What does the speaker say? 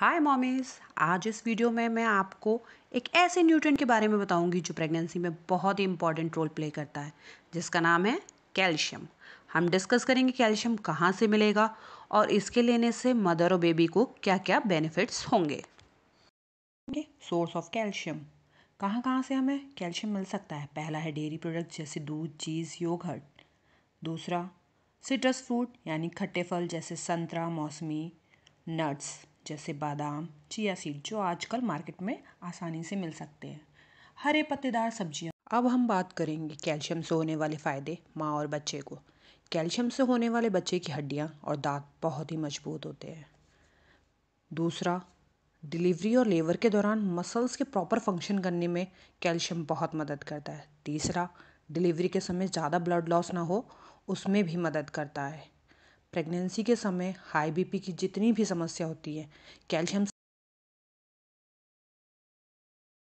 हाय mommies आज इस video में मैं आपको एक ऐसे न्यूट्रिएंट के बारे में बताऊंगी जो प्रेगनेंसी में बहुत ही इंपॉर्टेंट रोल प्ले करता है जिसका नाम है कैल्शियम हम डिस्कस करेंगे कैल्शियम कहाँ से मिलेगा और इसके लेने से मदर और बेबी को क्या क्या बेनिफिट्स होंगे सोर्स ऑफ कैल्शियम कहाँ कहाँ से हमें कैल्शियम मिल सकता है पहला है डेयरी प्रोडक्ट जैसे दूध चीज़ योगहट दूसरा सिट्रस फ्रूट यानी खट्टे फल जैसे संतरा मौसमी नट्स जैसे बादाम चिया सीड जो आजकल मार्केट में आसानी से मिल सकते हैं हरे पत्तेदार सब्जियाँ अब हम बात करेंगे कैल्शियम से होने वाले फ़ायदे माँ और बच्चे को कैल्शियम से होने वाले बच्चे की हड्डियाँ और दांत बहुत ही मजबूत होते हैं दूसरा डिलीवरी और लेबर के दौरान मसल्स के प्रॉपर फंक्शन करने में कैल्शियम बहुत मदद करता है तीसरा डिलीवरी के समय ज़्यादा ब्लड लॉस ना हो उसमें भी मदद करता है प्रेगनेंसी के समय हाई बी पी की जितनी भी समस्या होती है कैल्शियम